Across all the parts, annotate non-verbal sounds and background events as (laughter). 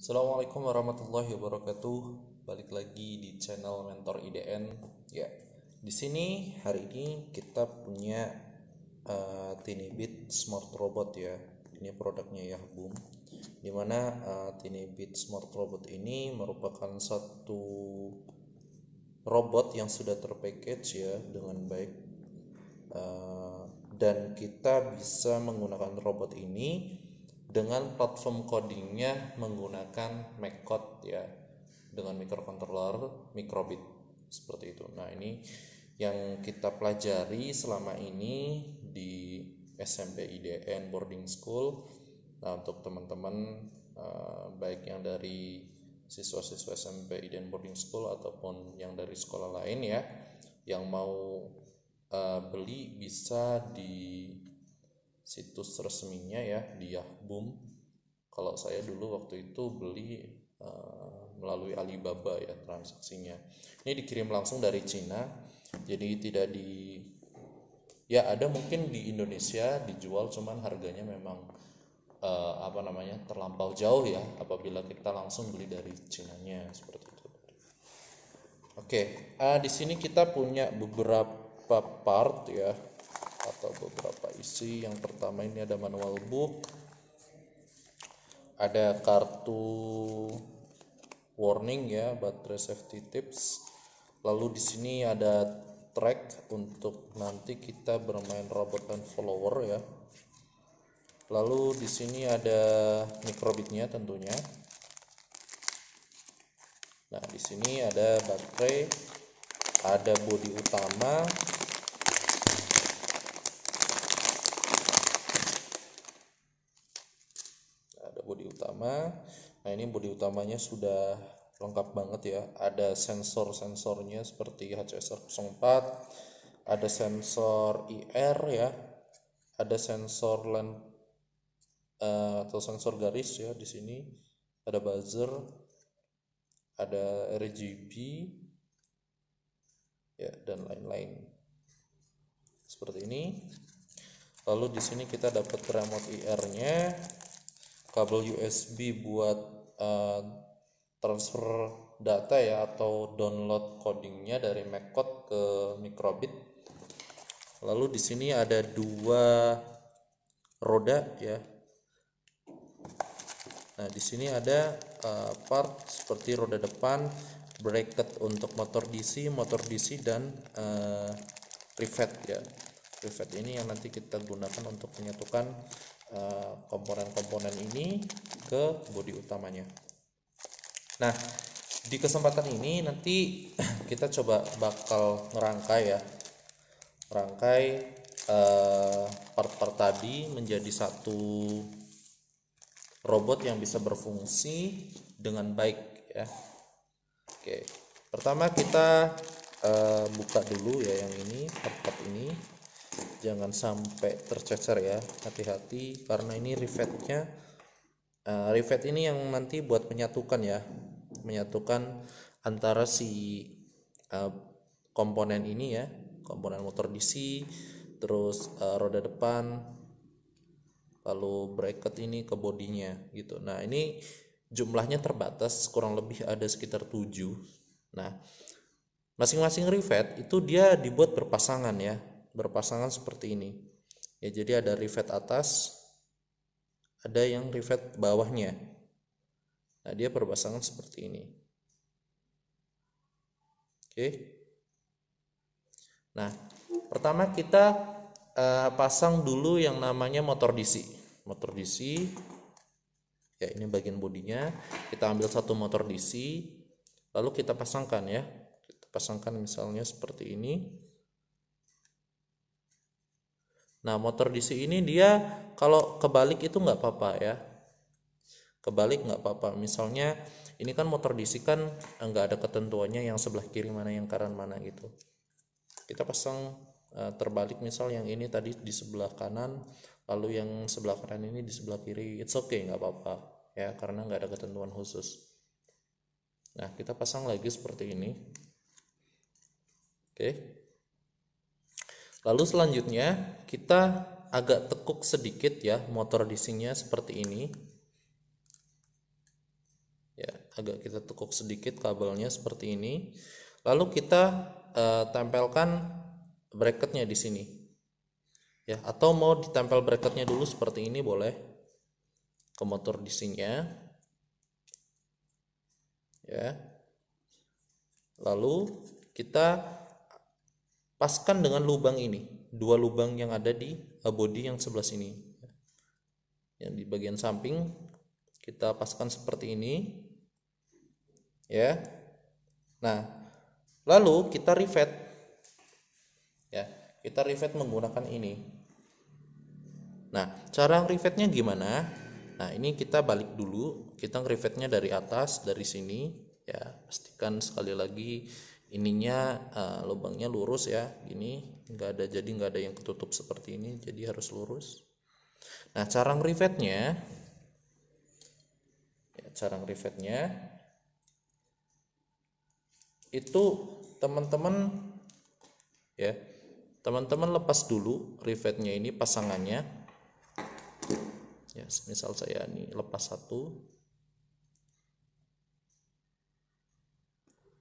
Assalamualaikum warahmatullahi wabarakatuh. Balik lagi di channel Mentor IDN. Ya, di sini hari ini kita punya uh, Tinibit Smart Robot ya. Ini produknya ya, Boom. Dimana uh, eh, Tinibit Smart Robot ini merupakan satu robot yang sudah terpackage ya dengan baik. Uh, dan kita bisa menggunakan robot ini dengan platform codingnya menggunakan MacCode ya dengan microcontroller microbit seperti itu. Nah ini yang kita pelajari selama ini di SMP IDN boarding school. Nah untuk teman-teman eh, baik yang dari siswa-siswa SMP IDN boarding school ataupun yang dari sekolah lain ya yang mau eh, beli bisa di situs resminya ya di Yahboom kalau saya dulu waktu itu beli uh, melalui Alibaba ya transaksinya ini dikirim langsung dari Cina jadi tidak di ya ada mungkin di Indonesia dijual cuman harganya memang uh, apa namanya terlampau jauh ya apabila kita langsung beli dari Cina nya seperti itu oke okay, uh, eh, di sini kita punya beberapa part ya atau beberapa isi yang pertama ini ada manual book ada kartu warning ya baterai safety tips lalu di sini ada track untuk nanti kita bermain robot dan follower ya lalu di sini ada microbitnya tentunya nah di sini ada baterai ada bodi utama bodi utama nah ini bodi utamanya sudah lengkap banget ya ada sensor-sensornya seperti HCSR 04 ada sensor IR ya ada sensor land uh, eh, atau sensor garis ya di sini ada buzzer ada RGB ya dan lain-lain seperti ini lalu di sini kita dapat remote IR nya kabel USB buat uh, transfer data ya atau download codingnya dari MacCode ke microbit lalu di sini ada dua roda ya nah di sini ada uh, part seperti roda depan bracket untuk motor DC motor DC dan uh, eh, rivet ya rivet ini yang nanti kita gunakan untuk menyatukan Eh, komponen-komponen ini ke bodi utamanya. Nah, di kesempatan ini nanti (clears throat) kita coba bakal ngerangkai ya, rangkai part eh, part-part tadi menjadi satu robot yang bisa berfungsi dengan baik ya. Oke, pertama kita uh, buka dulu ya yang ini part-part ini jangan sampai tercecer ya hati-hati karena ini rivetnya uh, rivet ini yang nanti buat menyatukan ya menyatukan antara si uh, komponen ini ya komponen motor DC terus uh, roda depan lalu bracket ini ke bodinya gitu nah ini jumlahnya terbatas kurang lebih ada sekitar 7 nah masing-masing rivet itu dia dibuat berpasangan ya berpasangan seperti ini ya jadi ada rivet atas ada yang rivet bawahnya nah dia berpasangan seperti ini oke nah pertama kita uh, pasang dulu yang namanya motor DC motor DC ya ini bagian bodinya kita ambil satu motor DC lalu kita pasangkan ya kita pasangkan misalnya seperti ini Nah, motor DC ini dia kalau kebalik itu nggak apa-apa ya. Kebalik nggak apa-apa. Misalnya ini kan motor DC kan nggak ada ketentuannya yang sebelah kiri mana yang kanan mana gitu. Kita pasang eh, terbalik misal yang ini tadi di sebelah kanan, lalu yang sebelah kanan ini di sebelah kiri. It's okay nggak apa-apa ya karena nggak ada ketentuan khusus. Nah, kita pasang lagi seperti ini. Oke. Okay. Lalu selanjutnya kita agak tekuk sedikit ya motor disingnya seperti ini. Ya, agak kita tekuk sedikit kabelnya seperti ini. Lalu kita e, tempelkan bracketnya di sini. Ya, atau mau ditempel bracketnya dulu seperti ini boleh ke motor disingnya. Ya. Lalu kita paskan dengan lubang ini dua lubang yang ada di uh, body yang sebelah sini yang di bagian samping kita paskan seperti ini ya nah lalu kita rivet ya kita rivet menggunakan ini nah cara rivetnya gimana nah ini kita balik dulu kita rivetnya dari atas dari sini ya pastikan sekali lagi ininya uh, lubangnya lurus ya ini nggak ada jadi nggak ada yang ketutup seperti ini jadi harus lurus nah cara rivetnya ya, cara rivetnya itu teman-teman ya teman-teman lepas dulu rivetnya ini pasangannya ya misal saya ini lepas satu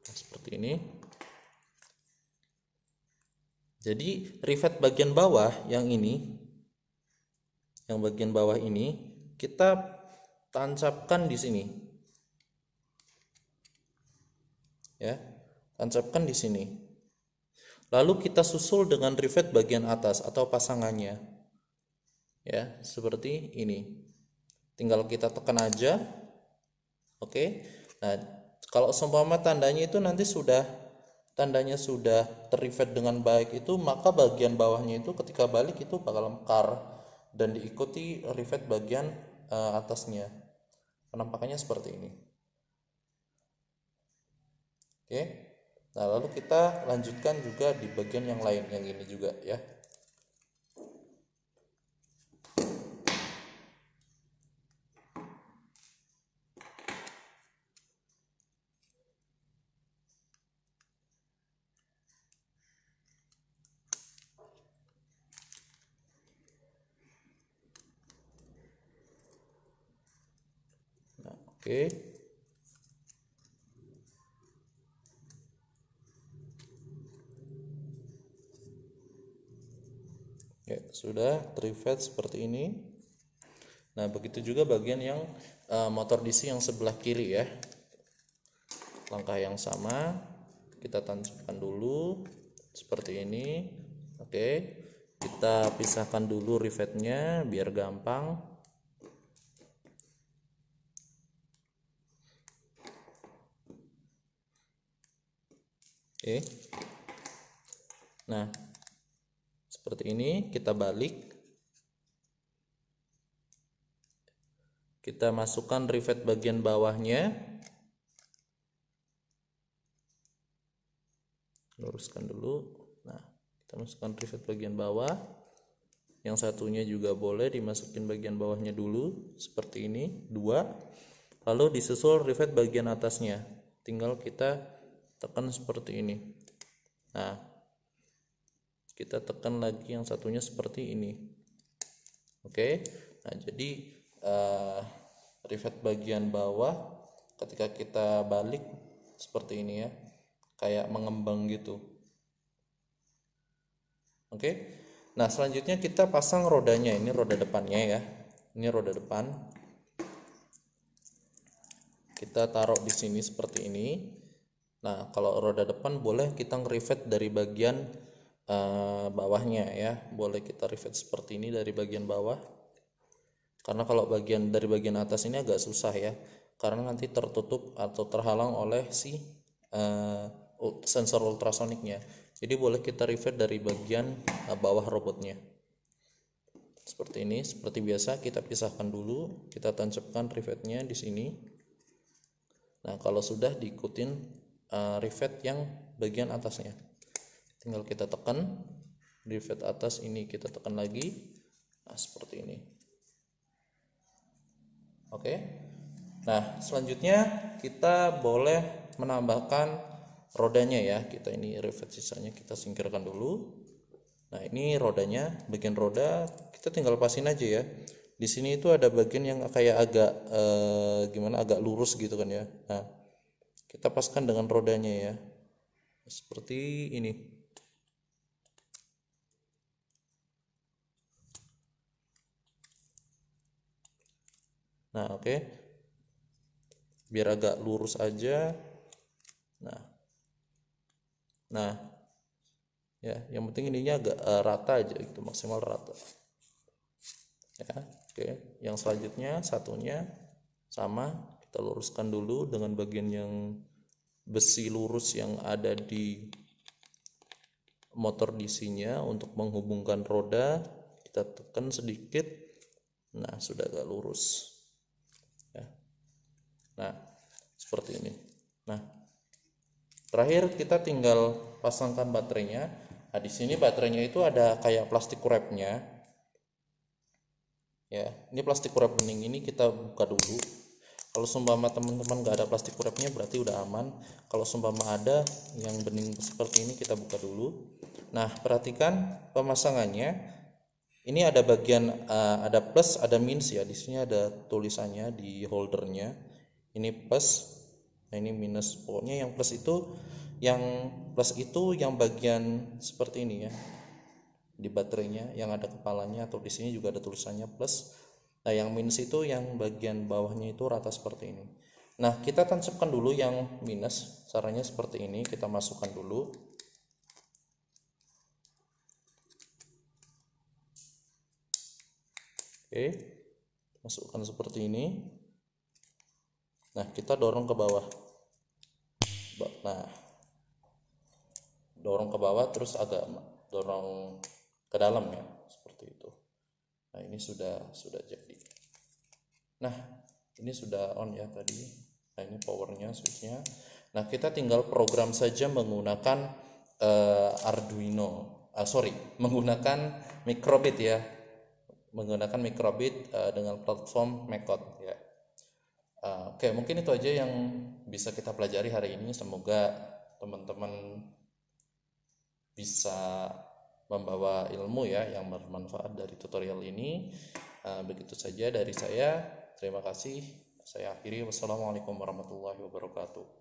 nah, seperti ini jadi rivet bagian bawah yang ini yang bagian bawah ini kita tancapkan di sini. Ya, tancapkan di sini. Lalu kita susul dengan rivet bagian atas atau pasangannya. Ya, seperti ini. Tinggal kita tekan aja. Oke. Nah, kalau seumpama tandanya itu nanti sudah tandanya sudah terrivet dengan baik itu maka bagian bawahnya itu ketika balik itu bakal mekar dan diikuti rivet bagian uh, atasnya penampakannya seperti ini oke nah lalu kita lanjutkan juga di bagian yang lain yang ini juga ya Oke. Ya, sudah trifet seperti ini. Nah, begitu juga bagian yang uh, motor DC yang sebelah kiri ya. Langkah yang sama, kita tancapkan dulu seperti ini. Oke. Kita pisahkan dulu rivetnya biar gampang. oke nah seperti ini kita balik kita masukkan rivet bagian bawahnya luruskan dulu nah kita masukkan rivet bagian bawah yang satunya juga boleh dimasukin bagian bawahnya dulu seperti ini dua lalu disusul rivet bagian atasnya tinggal kita tekan seperti ini nah kita tekan lagi yang satunya seperti ini oke nah jadi uh, rivet bagian bawah ketika kita balik seperti ini ya kayak mengembang gitu oke nah selanjutnya kita pasang rodanya ini roda depannya ya ini roda depan kita taruh di sini seperti ini Nah, kalau roda depan boleh kita ngerivet dari bagian uh, bawahnya ya. Boleh kita rivet seperti ini dari bagian bawah. Karena kalau bagian dari bagian atas ini agak susah ya. Karena nanti tertutup atau terhalang oleh si uh, sensor ultrasoniknya. Jadi boleh kita rivet dari bagian uh, bawah robotnya. Seperti ini, seperti biasa kita pisahkan dulu, kita tancapkan rivetnya di sini. Nah, kalau sudah diikutin uh, rivet yang bagian atasnya tinggal kita tekan rivet atas ini kita tekan lagi nah, seperti ini oke nah selanjutnya kita boleh menambahkan rodanya ya kita ini rivet sisanya kita singkirkan dulu nah ini rodanya bagian roda kita tinggal pasin aja ya di sini itu ada bagian yang kayak agak eh, gimana agak lurus gitu kan ya nah kita paskan dengan rodanya ya seperti ini nah oke okay. biar agak lurus aja nah nah ya yang penting ininya agak uh, rata aja gitu maksimal rata ya oke okay. yang selanjutnya satunya sama kita luruskan dulu dengan bagian yang besi lurus yang ada di motor DC-nya untuk menghubungkan roda kita tekan sedikit nah sudah agak lurus ya. nah seperti ini nah terakhir kita tinggal pasangkan baterainya nah di sini baterainya itu ada kayak plastik wrapnya ya ini plastik wrap bening ini kita buka dulu kalau sumpama teman-teman nggak ada plastik wrapnya berarti udah aman kalau sumpama ada yang bening seperti ini kita buka dulu nah perhatikan pemasangannya ini ada bagian uh, ada plus ada minus ya di sini ada tulisannya di holdernya ini plus nah ini minus pokoknya yang plus itu yang plus itu yang bagian seperti ini ya di baterainya yang ada kepalanya atau di sini juga ada tulisannya plus Nah, yang minus itu yang bagian bawahnya itu rata seperti ini. Nah, kita tancapkan dulu yang minus. Caranya seperti ini, kita masukkan dulu. Oke. Masukkan seperti ini. Nah, kita dorong ke bawah. Nah, dorong ke bawah terus agak dorong ke dalam ya, seperti itu. Nah, ini sudah sudah jadi. Nah, ini sudah on ya tadi. Nah, ini powernya switchnya. Nah, kita tinggal program saja menggunakan uh, Arduino. Uh, sorry, menggunakan microbit ya. Menggunakan microbit uh, eh, dengan platform Macot ya. Uh, Oke, okay, mungkin itu aja yang bisa kita pelajari hari ini. Semoga teman-teman bisa membawa ilmu ya yang bermanfaat dari tutorial ini. Eh, begitu saja dari saya. Terima kasih. Saya akhiri. Wassalamualaikum warahmatullahi wabarakatuh.